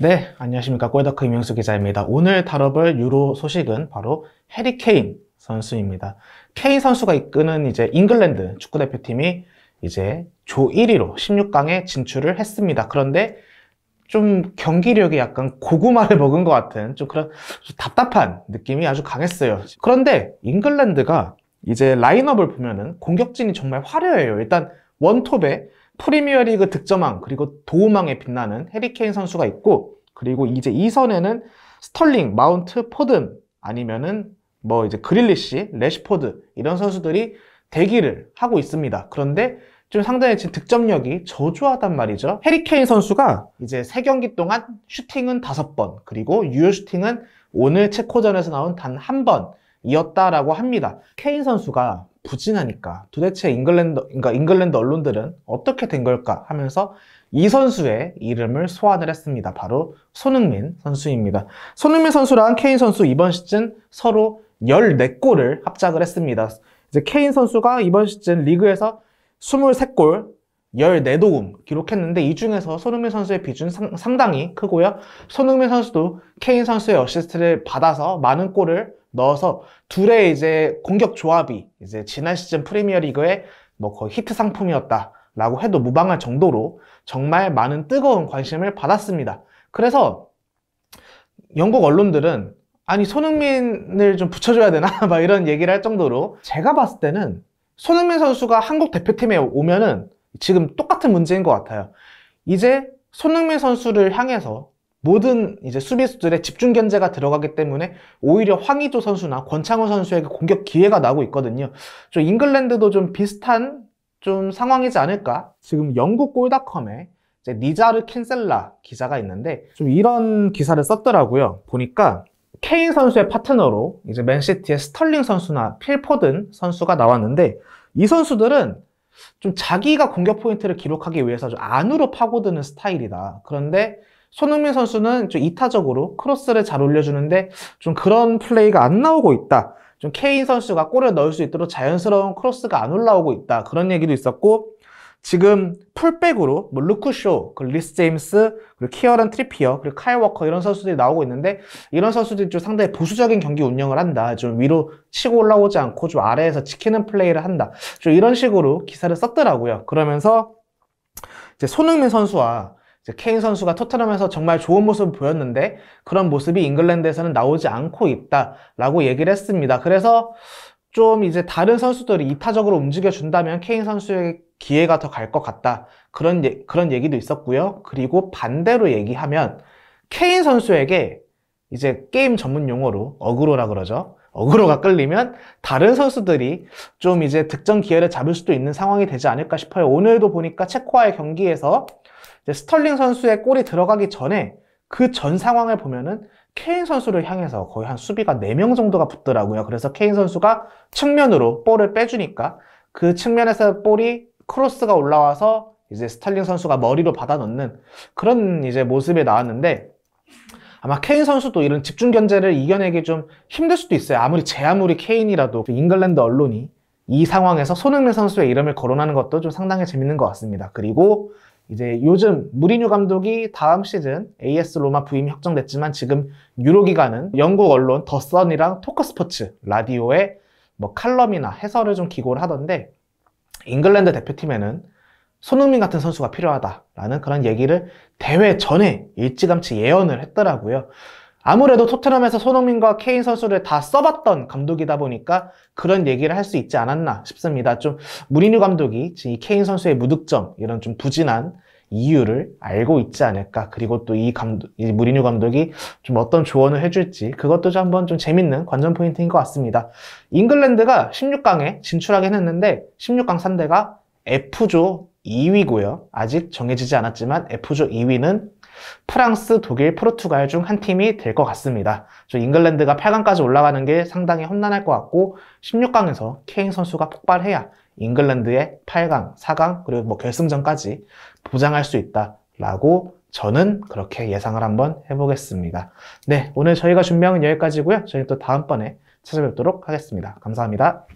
네, 안녕하십니까. 골더크 이명수 기자입니다. 오늘 다뤄볼 유로 소식은 바로 해리 케인 선수입니다. 케인 선수가 이끄는 이제 잉글랜드 축구대표팀이 이제 조 1위로 16강에 진출을 했습니다. 그런데 좀 경기력이 약간 고구마를 먹은 것 같은 좀 그런 좀 답답한 느낌이 아주 강했어요. 그런데 잉글랜드가 이제 라인업을 보면은 공격진이 정말 화려해요. 일단 원톱에 프리미어리그 득점왕 그리고 도움왕에 빛나는 해리케인 선수가 있고 그리고 이제 2선에는 스털링, 마운트, 포든 아니면은 뭐 이제 그릴리시, 레시포드 이런 선수들이 대기를 하고 있습니다. 그런데 좀 상당히 지금 득점력이 저조하단 말이죠. 해리케인 선수가 이제 세경기 동안 슈팅은 다섯 번 그리고 유효 슈팅은 오늘 체코전에서 나온 단 한 번, 이었다라고 합니다. 케인 선수가 부진하니까 도대체 잉글랜드 그러니까 잉글랜드 언론들은 어떻게 된 걸까 하면서 이 선수의 이름을 소환을 했습니다. 바로 손흥민 선수입니다. 손흥민 선수랑 케인 선수 이번 시즌 서로 14골을 합작을 했습니다. 이제 케인 선수가 이번 시즌 리그에서 23골, 14도움 기록했는데 이 중에서 손흥민 선수의 비중 상당히 크고요. 손흥민 선수도 케인 선수의 어시스트를 받아서 많은 골을 넣어서 둘의 이제 공격 조합이 이제 지난 시즌 프리미어리그의 뭐 거의 히트 상품이었다라고 해도 무방할 정도로 정말 많은 뜨거운 관심을 받았습니다. 그래서 영국 언론들은 아니 손흥민을 좀 붙여줘야 되나 막 이런 얘기를 할 정도로 제가 봤을 때는 손흥민 선수가 한국 대표팀에 오면은 지금 똑같은 문제인 것 같아요. 이제 손흥민 선수를 향해서 모든 이제 수비수들의 집중 견제가 들어가기 때문에 오히려 황희조 선수나 권창훈 선수에게 공격 기회가 나고 있거든요. 좀 잉글랜드도 좀 비슷한 좀 상황이지 않을까? 지금 영국 골닷컴에 니자르 킨셀라 기자가 있는데 좀 이런 기사를 썼더라고요. 보니까 케인 선수의 파트너로 이제 맨시티의 스털링 선수나 필포든 선수가 나왔는데 이 선수들은 좀 자기가 공격 포인트를 기록하기 위해서 좀 안으로 파고드는 스타일이다. 그런데 손흥민 선수는 좀 이타적으로 크로스를 잘 올려주는데 좀 그런 플레이가 안 나오고 있다. 좀 케인 선수가 골을 넣을 수 있도록 자연스러운 크로스가 안 올라오고 있다. 그런 얘기도 있었고 지금 풀백으로 뭐 루크쇼, 리스 제임스, 그리고 키어런 트리피어, 그리고 카이 워커 이런 선수들이 나오고 있는데 이런 선수들이 좀 상당히 보수적인 경기 운영을 한다. 좀 위로 치고 올라오지 않고 좀 아래에서 지키는 플레이를 한다. 좀 이런 식으로 기사를 썼더라고요. 그러면서 이제 손흥민 선수와 케인 선수가 토트넘에서 정말 좋은 모습을 보였는데 그런 모습이 잉글랜드에서는 나오지 않고 있다라고 얘기를 했습니다. 그래서 좀 이제 다른 선수들이 이타적으로 움직여준다면 케인 선수의 기회가 더 갈 것 같다. 그런, 예, 그런 얘기도 있었고요. 그리고 반대로 얘기하면 케인 선수에게 이제 게임 전문 용어로 어그로라 그러죠. 어그로가 끌리면 다른 선수들이 좀 이제 득점 기회를 잡을 수도 있는 상황이 되지 않을까 싶어요. 오늘도 보니까 체코와의 경기에서 스털링 선수의 골이 들어가기 전에 그 전 상황을 보면은 케인 선수를 향해서 거의 한 수비가 4명 정도가 붙더라고요. 그래서 케인 선수가 측면으로 볼을 빼주니까 그 측면에서 볼이 크로스가 올라와서 이제 스탈링 선수가 머리로 받아 넣는 그런 이제 모습이 나왔는데 아마 케인 선수도 이런 집중 견제를 이겨내기 좀 힘들 수도 있어요. 아무리 제 아무리 케인이라도 그 잉글랜드 언론이 이 상황에서 손흥민 선수의 이름을 거론하는 것도 좀 상당히 재밌는 것 같습니다. 그리고 이제 요즘 무리뉴 감독이 다음 시즌 AS 로마 부임 확정됐지만 지금 유로 기간은 영국 언론 더 선이랑 토크 스포츠 라디오에 뭐 칼럼이나 해설을 좀 기고를 하던데 잉글랜드 대표팀에는 손흥민 같은 선수가 필요하다라는 그런 얘기를 대회 전에 일찌감치 예언을 했더라고요. 아무래도 토트넘에서 손흥민과 케인 선수를 다 써봤던 감독이다 보니까 그런 얘기를 할 수 있지 않았나 싶습니다. 좀 무리뉴 감독이 지금 이 케인 선수의 무득점 이런 좀 부진한 이유를 알고 있지 않을까. 그리고 또 이 감독, 이 무리뉴 감독이 좀 어떤 조언을 해줄지 그것도 좀 한번 좀 재밌는 관전 포인트인 것 같습니다. 잉글랜드가 16강에 진출하긴 했는데 16강 상대가 F조 2위고요. 아직 정해지지 않았지만 F조 2위는 프랑스, 독일, 포르투갈 중 한 팀이 될 것 같습니다. 저 잉글랜드가 8강까지 올라가는 게 상당히 험난할 것 같고 16강에서 케인 선수가 폭발해야 잉글랜드의 8강, 4강 그리고 뭐 결승전까지 보장할 수 있다라고 저는 그렇게 예상을 한번 해보겠습니다. 네, 오늘 저희가 준비한 건 여기까지고요. 저희는 또 다음번에 찾아뵙도록 하겠습니다. 감사합니다.